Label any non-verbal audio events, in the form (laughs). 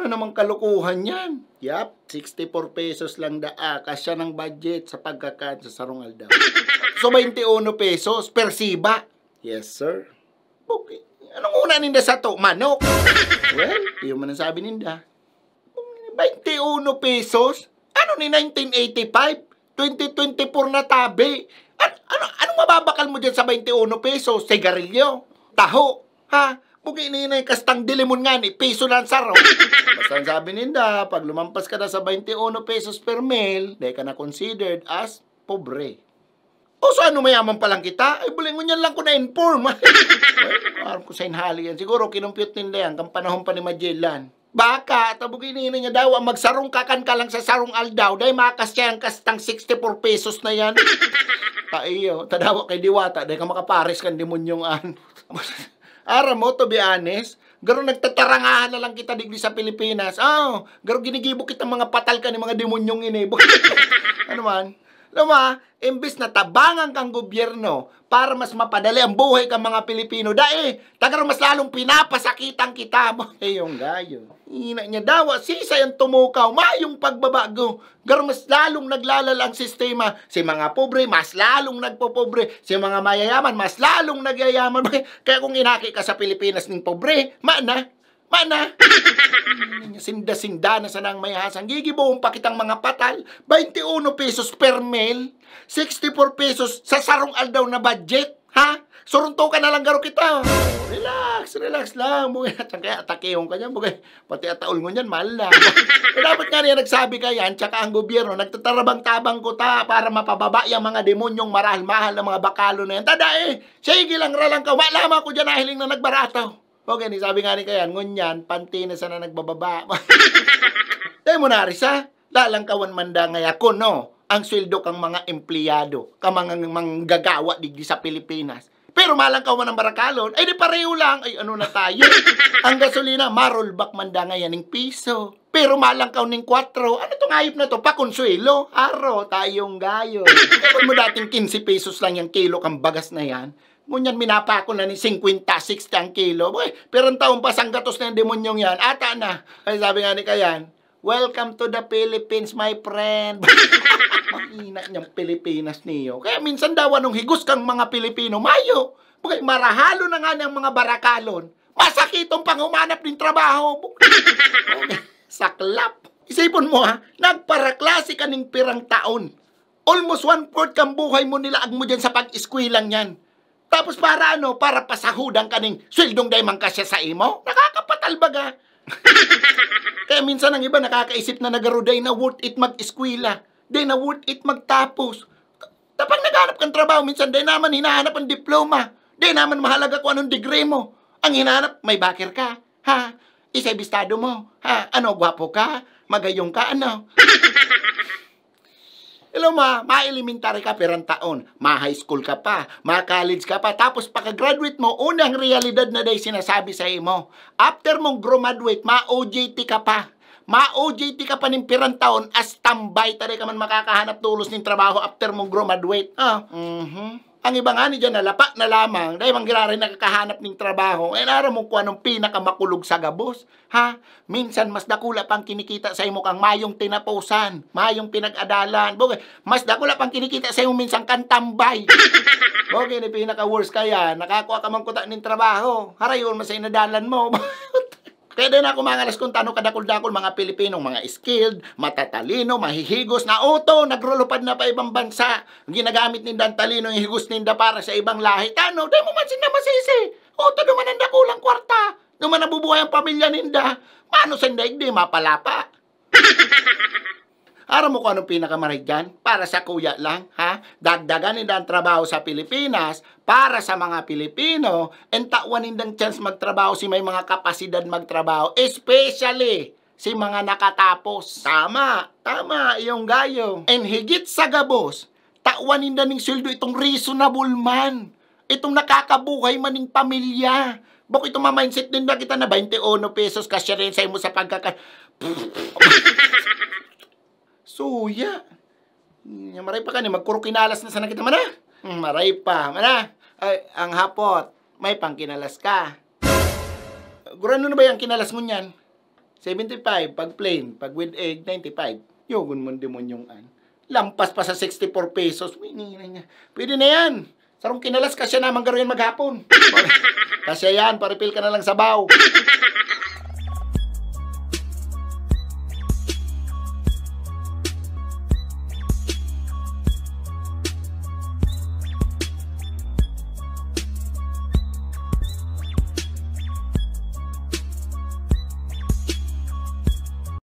ano naman kalukuhan yan. Yap, 64 pesos lang daa. Ah, kasya ng budget sa pagkakaan sa sarungal daw. (laughs) So, 21 pesos per siba. Yes, sir. Okay. Anong una ninda sa to? Manok. (laughs) Well, yun man ang sabi ninda. 21 pesos? Ano ni 1985? 2024 na tabi. Ano, ano, anong mababakal mo dyan sa 21 pesos? Sigarilyo? Taho? Ha? Bugi ni na kastang dilimon nga ni piso na saro. (laughs) Basta sabi ninda, pag lumampas ka na sa 21 pesos per meal, di ka na considered as pobre. O sa ano mayaman pa lang kita? Ay, bulingon yan lang ko na-inform. (laughs) Parang ko sa inhali yan. Siguro kinumpute ninda yan kang panahon pa ni Magellan. Baka, tabugin ni niya daw, ang magsarong kakan ka lang sa sarong aldaw, dahil makas siya ang kastang 64 pesos na yan. (laughs) iyo, tadawa kay Diwata, dahil ka makapares kan demonyong an. Ara mo, to be honest, garo nagtatarangahan na lang kita digli sa Pilipinas. Oh, garo ginigibo kita mga patal ka ni mga demonyong ini. (laughs) ano man? Luma, imbis na tabangan kang gobyerno para mas mapadali ang buhay kang mga Pilipino, dahil tagaro mas lalong pinapasakitan kita mo. Ayong (laughs) eh, gayo. Ina niya dawa, ah, sisay ang tumukaw, mayong pagbabago. Garo mas lalong naglalala ang sistema. Si mga pobre, mas lalong nagpopobre. Si mga mayayaman, mas lalong nagyayaman. (laughs) Kaya kung inaki ka sa Pilipinas ng pobre, mana, Mana, (laughs) sinda-sinda na sanang may hasang gigibuong pakitang mga patal, 21 pesos per mail, 64 pesos sa sarong aldaw na budget, ha? Surunto ka na lang garo kita. Oh, relax, relax lang. Bugay at kaya atakehon ka niyan. Bugay, pati ataol mo niyan, mahal na. so, (laughs) eh, dapat nga niya nagsabi ka yan, tsaka ang gobyerno, nagtatarabang-tabang ko ta para mapababa yung mga demonyong marahal-mahal na mga bakalo na yan. Tada eh, sige lang, ralang ka. Wala mo ako dyan ahiling na nagbarataw. Okay, ni sabi nga ni kayan, ngunyan, panti na sana nagbababa. Dahil (laughs) mo na, Risa, lalangkawan manda ngayako, no? Ang sweldo kang mga empleyado, kang mga manggagawa digdi sa Pilipinas. Pero malangkawan ng barakalon, ay di pareho lang, ay ano na tayo. (laughs) ang gasolina, marolbak manda ngayon ng piso. Pero malangkaw ning 4, ano tong ayop na to? Pakonsuelo, aro, tayong gayo. (laughs) Kapag mo dating 15 pesos lang yung kilo kang bagas na yan, Ngunyan minapako na ni 50, 60 ang kilo. Boy, pero ang taong pasang gatos na yung demonyong yan. Ata na. Ay sabi nga ni Kayan, Welcome to the Philippines, my friend. (laughs) Makina niyang Pilipinas niyo. Kaya minsan daw anong higus kang mga Pilipino, mayo. Bukay marahalo na nga ng mga barakalon. Masakitong panghumanap ng trabaho. Saklap. Isipon mo ha, nagparaklase ka ng pirang taon. Almost one-fourth kang buhay mo nila ang mo dyan sa pag-eskwilang yan. Tapos para ano? Para pasahudan kaning sweldong daymang kasya sa imo? Nakakapatalbaga. (laughs) Kaya minsan ang iba nakakaisip na nagaruday na worth it mag-eskwela. Day na worth it magtapos. Kapag naghanap kang trabaho, minsan day naman hinahanap ang diploma. Day naman mahalaga kung anong degree mo. Ang hinahanap, may baker ka. Ha? Isa'y bistado mo. Ha? Ano, gwapo ka? Magayong ka, ano? (laughs) Hello ma, ma-elementary ka perang taon, ma-high school ka pa, ma-college ka pa, tapos pagka-graduate mo, unang realidad na day sinasabi sa imo. After mong graduate, ma-OJT ka pa. Ma-OJT ka pa ng pirang taon, as tambay tayo ka man makakahanap tulos ng trabaho after mong graduate. Ah, mm ang iba nga niya nalapa na lamang dahil manggirari nakakahanap ng trabaho. Eh nara mo kung anong pinakamakulog sa gabos. Ha? Minsan mas dakula pang kinikita sa imo kang mayong tinapusan, mayong pinag-adalan. Bogey, mas dakula pang kinikita sa imo minsan kang tambay. (laughs) Bogey, ni pinaka worst kaya nakakuha ka man kuta ning trabaho. Harayon mas inadalan mo. (laughs) Pwede na kumangalas kung tanong kadakul-dakul mga Pilipinong, mga skilled, matatalino, mahihigos, na auto, nagrolupad na pa ibang bansa. Ginagamit ni Dantalino yung higos ninda para sa ibang lahi. Tano, di mo mansin na masisi. Auto, dumananda kulang kwarta. Duman nabubuhay ang pamilya ninda. Paano sa hindi, mapalapa. Aram mo kung anong pinakamarag dyan? Para sa kuya lang, ha? Dagdagan Dagdaganin ang trabaho sa Pilipinas para sa mga Pilipino and tawanin ng chance magtrabaho si may mga kapasidad magtrabaho, especially si mga nakatapos. Tama, tama, yung gayo. And higit sa gabos, takwanin na ng sweldo itong reasonable man. Itong nakakabuhay man ng pamilya. Bakit ito mamindset din na kita na 21 pesos kasya rin sa mo sa pagkaka... (laughs) Suya. Maray pa ka ni magkuro kinalas na sana kita man ah. Maray pa, mana. Ah. Ay, ang hapot, may pangkinalas ka. Gurano na ba yung kinalas mo niyan? 75 pag plain, pag with egg 95. Yugon mo demon yung an. Lampas pa sa 64 pesos. Winina Pwede na yan. Sarong kinalas kasya naman garo yan maghapon. (laughs) kasya yan, paripil ka na lang sa baw.